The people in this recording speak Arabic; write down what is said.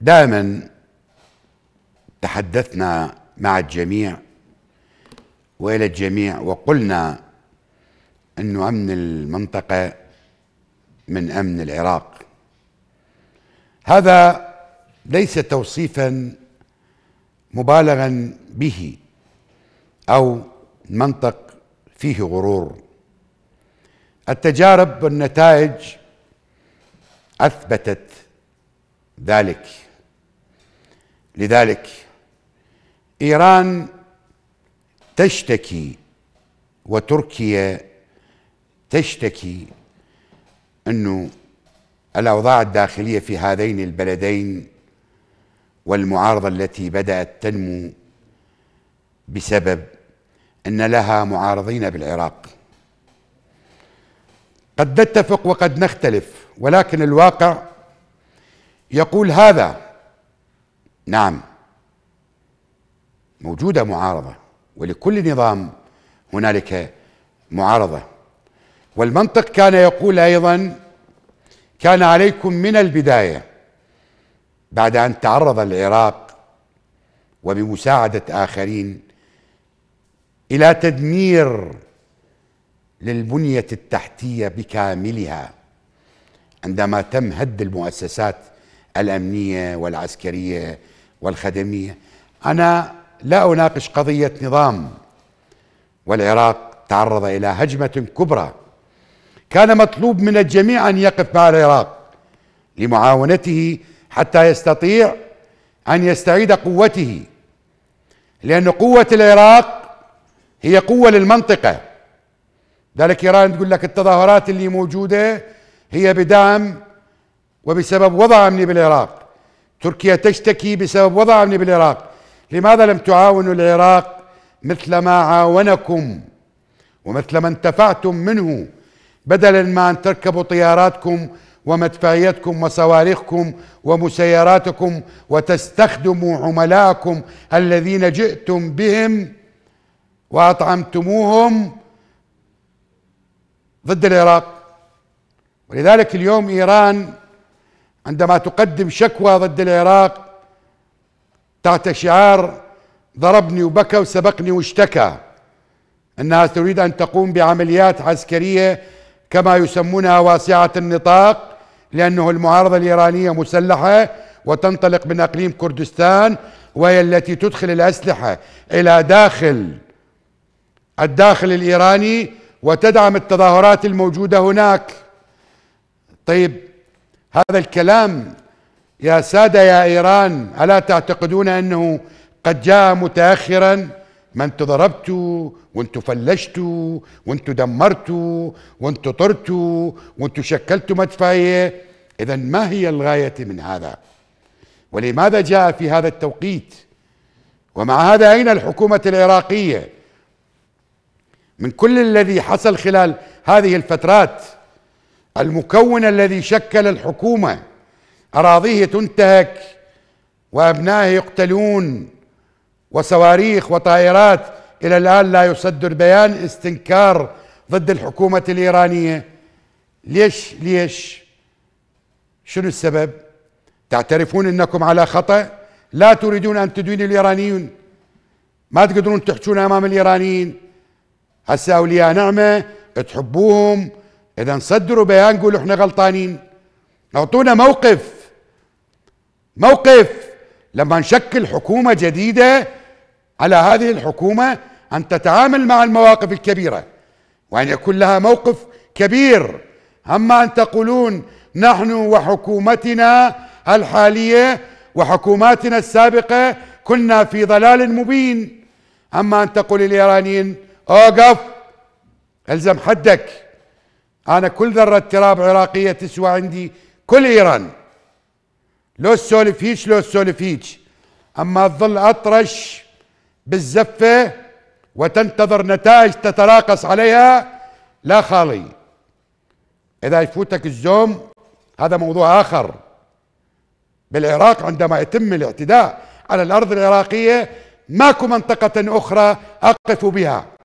دائما تحدثنا مع الجميع والى الجميع وقلنا انه امن المنطقه من امن العراق هذا ليس توصيفا مبالغا به او منطق فيه غرور التجارب والنتائج اثبتت ذلك لذلك ايران تشتكي وتركيا تشتكي انه الاوضاع الداخليه في هذين البلدين والمعارضه التي بدات تنمو بسبب ان لها معارضين بالعراق قد نتفق وقد نختلف ولكن الواقع يقول هذا نعم موجوده معارضه ولكل نظام هنالك معارضه والمنطق كان يقول ايضا كان عليكم من البدايه بعد ان تعرض العراق وبمساعده اخرين الى تدمير للبنيه التحتيه بكاملها عندما تم هد المؤسسات الامنيه والعسكريه والخدمية أنا لا أناقش قضية نظام والعراق تعرض إلى هجمة كبرى كان مطلوب من الجميع أن يقف مع العراق لمعاونته حتى يستطيع أن يستعيد قوته لأن قوة العراق هي قوة للمنطقة ذلك إيران تقول لك التظاهرات اللي موجودة هي بدعم وبسبب وضع أمني بالعراق تركيا تشتكي بسبب وضع امني بالعراق لماذا لم تعاونوا العراق مثل ما عاونكم ومثل ما انتفعتم منه بدلا ما ان تركبوا طياراتكم ومدفعيتكم وصواريخكم ومسيراتكم وتستخدموا عملاءكم الذين جئتم بهم واطعمتموهم ضد العراق ولذلك اليوم ايران عندما تقدم شكوى ضد العراق تحت شعار ضربني وبكى وسبقني واشتكى انها تريد ان تقوم بعمليات عسكريه كما يسمونها واسعه النطاق لانه المعارضه الايرانيه مسلحه وتنطلق من اقليم كردستان وهي التي تدخل الاسلحه الى داخل الداخل الايراني وتدعم التظاهرات الموجوده هناك طيب هذا الكلام يا سادة يا إيران ألا تعتقدون أنه قد جاء متأخرا ما انتوا ضربتوا وانتوا فلشتوا وانتوا دمرتوا وانتوا طرتوا وانتوا شكلتوا مدفعية إذا ما هي الغاية من هذا ولماذا جاء في هذا التوقيت ومع هذا أين الحكومة العراقية من كل الذي حصل خلال هذه الفترات المكون الذي شكل الحكومة أراضيه تنتهك وأبنائه يقتلون وصواريخ وطائرات إلى الآن لا يصدر بيان استنكار ضد الحكومة الإيرانية ليش ليش شنو السبب تعترفون أنكم على خطأ لا تريدون أن تدينوا الإيرانيين ما تقدرون تحجون أمام الإيرانيين هسه أولياء نعمة تحبوهم اذا صدروا بيان قولوا احنا غلطانين اعطونا موقف موقف لما نشكل حكومة جديدة على هذه الحكومة أن تتعامل مع المواقف الكبيرة وأن يكون لها موقف كبير أما أن تقولون نحن وحكومتنا الحالية وحكوماتنا السابقة كنا في ضلال مبين أما أن تقول الإيرانيين أوقف الزم حدك أنا كل ذرة تراب عراقية تسوى عندي كل إيران لو تسولف هيج لو تسولف هيج أما تظل أطرش بالزفة وتنتظر نتائج تتراقص عليها لا خالي إذا يفوتك الزوم هذا موضوع آخر بالعراق عندما يتم الاعتداء على الأرض العراقية ماكو منطقة أخرى أقف بها